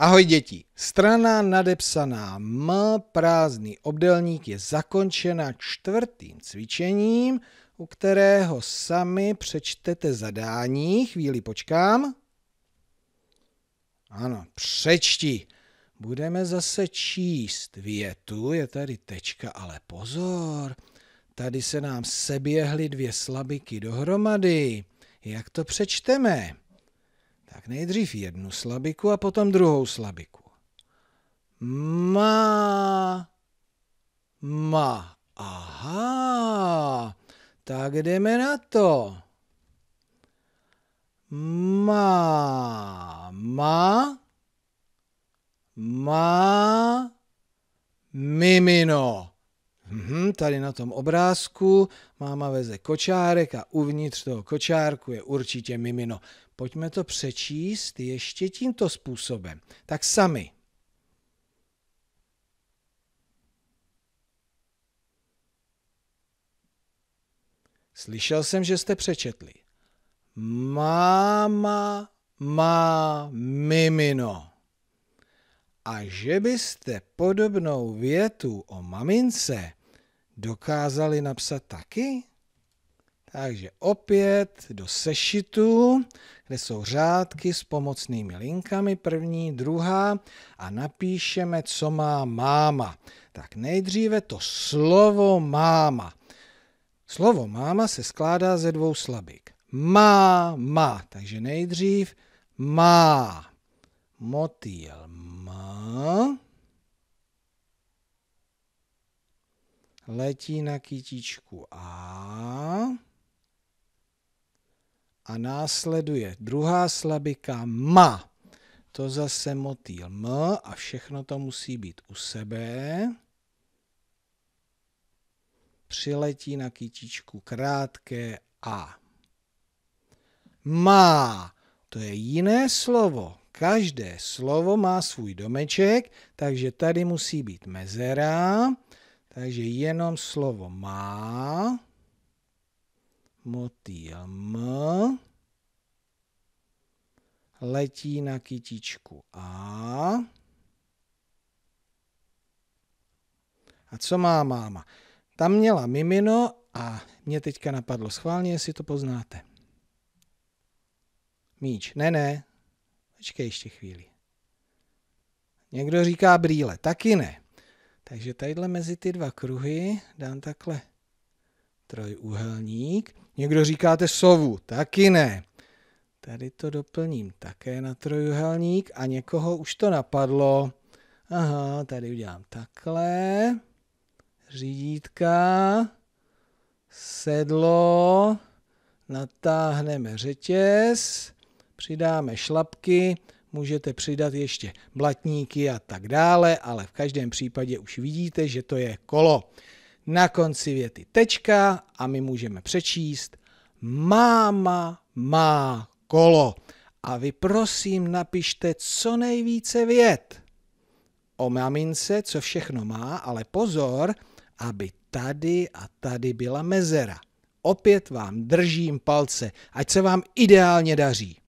Ahoj děti, strana nadepsaná M, prázdný obdelník je zakončena čtvrtým cvičením, u kterého sami přečtete zadání. Chvíli počkám. Ano, přečti. Budeme zase číst větu, je tady tečka, ale pozor, tady se nám seběhly dvě slabiky dohromady. Jak to přečteme? Tak nejdřív jednu slabiku a potom druhou slabiku. Ma, ma, Aha. Tak jdeme na to. Ma, ma, ma. Mimino. Mhm, tady na tom obrázku máma veze kočárek a uvnitř toho kočárku je určitě mimino. Pojďme to přečíst ještě tímto způsobem. Tak sami. Slyšel jsem, že jste přečetli. Máma má mimino. A že byste podobnou větu o mamince dokázali napsat taky? Takže opět do sešitu, kde jsou řádky s pomocnými linkami, první, druhá, a napíšeme, co má máma. Tak nejdříve to slovo máma. Slovo máma se skládá ze dvou slabik. Má, má, takže nejdřív má. Motýl má. letí na kytičku A a následuje druhá slabika ma. To zase motýl M a všechno to musí být u sebe. Přiletí na kytičku krátké A. Má, to je jiné slovo. Každé slovo má svůj domeček, takže tady musí být mezera. Takže jenom slovo má, motýl m, letí na kytičku a. A co má máma? Tam měla mimino a mě teďka napadlo schválně, jestli to poznáte. Míč. Ne, ne. Počkej ještě chvíli. Někdo říká brýle. Taky ne. Takže tadyhle mezi ty dva kruhy dám takhle trojúhelník. Někdo říkáte sovu, taky ne. Tady to doplním také na trojuhelník a někoho už to napadlo. Aha, tady udělám takhle. Řídítka, sedlo, natáhneme řetěz, přidáme šlapky můžete přidat ještě blatníky a tak dále, ale v každém případě už vidíte, že to je kolo. Na konci věty tečka a my můžeme přečíst Máma má kolo. A vy prosím napište co nejvíce vět o mamince, co všechno má, ale pozor, aby tady a tady byla mezera. Opět vám držím palce, ať se vám ideálně daří.